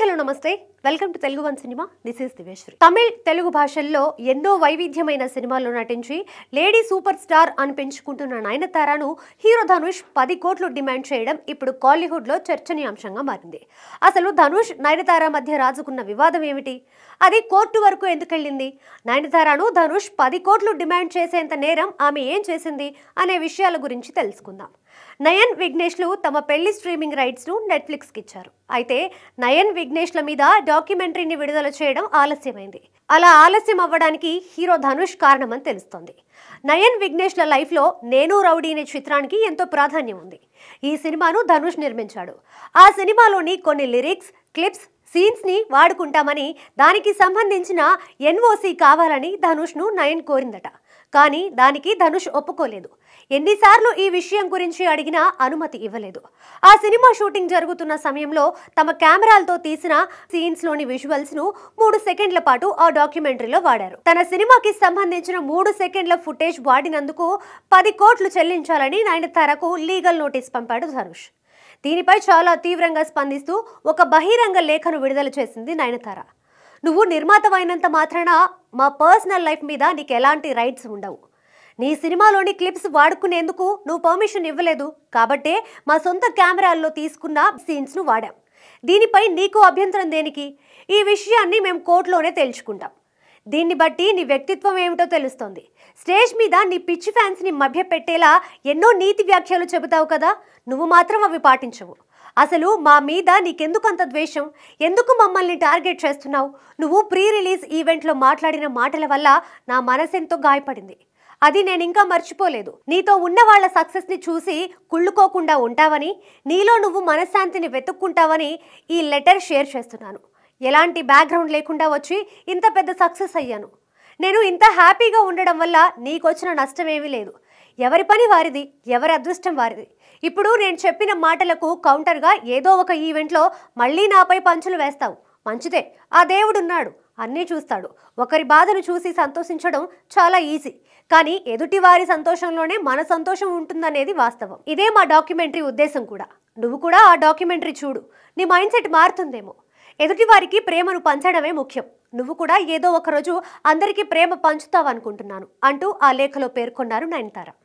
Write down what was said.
hello నమస్తే welcome to Telugu one cinema this is దివేశ్వరి తమిళ్ తెలుగు భాషల్లో ఎన్నో వైవిధ్యమైన సినిమాల్లో నటించి లేడీ సూపర్ స్టార్ అని పెంచుకుంటున్న నయనతారను హీరో ధనుష్ పది కోట్లు డిమాండ్ చేయడం ఇప్పుడు కాలీవుడ్లో చర్చనీయాంశంగా మారింది అసలు ధనుష్ నయనతార మధ్య రాజుకున్న వివాదం ఏమిటి అది కోర్టు వరకు ఎందుకు వెళ్ళింది ధనుష్ పది కోట్లు డిమాండ్ చేసేంత నేరం ఆమె ఏం చేసింది అనే విషయాల గురించి తెలుసుకుందాం నయన్ విఘ్నేష్లు తమ పెళ్లి స్ట్రీమింగ్ రైట్స్ను నెట్ఫ్లిక్స్కి ఇచ్చారు అయితే నయన్ విఘ్నేష్ల మీద డాక్యుమెంటరీని విడుదల చేయడం ఆలస్యమైంది అలా ఆలస్యం అవ్వడానికి హీరో ధనుష్ కారణమని తెలుస్తోంది నయన్ విఘ్నేష్ల లైఫ్లో నేను రౌడీ అనే చిత్రానికి ఎంతో ప్రాధాన్యం ఉంది ఈ సినిమాను ధనుష్ నిర్మించాడు ఆ సినిమాలోని కొన్ని లిరిక్స్ క్లిప్స్ సీన్స్ని వాడుకుంటామని దానికి సంబంధించిన ఎన్ఓసి కావాలని ధనుష్ను నయన్ కోరిందట కానీ దానికి ధనుష్ ఒప్పుకోలేదు ఎన్నిసార్లు ఈ విషయం గురించి అడిగినా అనుమతి ఇవ్వలేదు ఆ సినిమా షూటింగ్ జరుగుతున్న సమయంలో తమ కెమెరాలతో తీసిన సీన్స్లోని విజువల్స్ను మూడు సెకండ్ల పాటు ఆ డాక్యుమెంటరీలో వాడారు తన సినిమాకి సంబంధించిన మూడు సెకండ్ల ఫుటేజ్ వాడినందుకు పది కోట్లు చెల్లించాలని నయనతారకు లీగల్ నోటీస్ పంపాడు ధనుష్ దీనిపై చాలా తీవ్రంగా స్పందిస్తూ ఒక బహిరంగ లేఖను విడుదల చేసింది నయనతార నువ్వు నిర్మాతమైనంత మాత్రాన మా పర్సనల్ లైఫ్ మీద నీకు ఎలాంటి రైట్స్ ఉండవు నీ సినిమాలోని క్లిప్స్ వాడుకునేందుకు నువ్వు పర్మిషన్ ఇవ్వలేదు కాబట్టే మా సొంత కెమెరాల్లో తీసుకున్న సీన్స్ను వాడాం దీనిపై నీకు అభ్యంతరం దేనికి ఈ విషయాన్ని మేము కోర్టులోనే తేల్చుకుంటాం దీన్ని బట్టి నీ వ్యక్తిత్వం ఏమిటో తెలుస్తుంది స్టేజ్ మీద నీ పిచ్చి ఫ్యాన్స్ని మభ్యపెట్టేలా ఎన్నో నీతి వ్యాఖ్యలు చెబుతావు కదా నువ్వు మాత్రం అవి పాటించవు అసలు మా మీద నీకెందుకు అంత ద్వేషం ఎందుకు మమ్మల్ని టార్గెట్ చేస్తున్నావు నువ్వు ప్రీ రిలీజ్ ఈవెంట్లో మాట్లాడిన మాటల వల్ల నా మనసెంతో గాయపడింది అది నేను ఇంకా మర్చిపోలేదు నీతో ఉన్న వాళ్ళ సక్సెస్ని చూసి కుళ్ళుకోకుండా ఉంటావని నీలో నువ్వు మనశ్శాంతిని వెతుక్కుంటావని ఈ లెటర్ షేర్ చేస్తున్నాను ఎలాంటి బ్యాక్గ్రౌండ్ లేకుండా వచ్చి ఇంత పెద్ద సక్సెస్ అయ్యాను నేను ఇంత హ్యాపీగా ఉండడం వల్ల నీకొచ్చిన నష్టమేమీ లేదు ఎవరి పని వారిది ఎవరి అదృష్టం వారిది ఇప్పుడు నేను చెప్పిన మాటలకు కౌంటర్గా ఏదో ఒక ఈవెంట్లో మళ్ళీ నాపై పంచులు వేస్తావు మంచిదే ఆ దేవుడున్నాడు అన్నీ చూస్తాడు ఒకరి బాధను చూసి సంతోషించడం చాలా ఈజీ కానీ ఎదుటివారి సంతోషంలోనే మన సంతోషం ఉంటుందనేది వాస్తవం ఇదే మా డాక్యుమెంటరీ ఉద్దేశం కూడా నువ్వు కూడా ఆ డాక్యుమెంటరీ చూడు నీ మైండ్ సెట్ మారుతుందేమో ఎదుటి వారికి ప్రేమను పంచడమే ముఖ్యం నువ్వు కూడా ఏదో ఒకరోజు అందరికీ ప్రేమ పంచుతావనుకుంటున్నాను అంటూ ఆ లేఖలో పేర్కొన్నారు నయనతార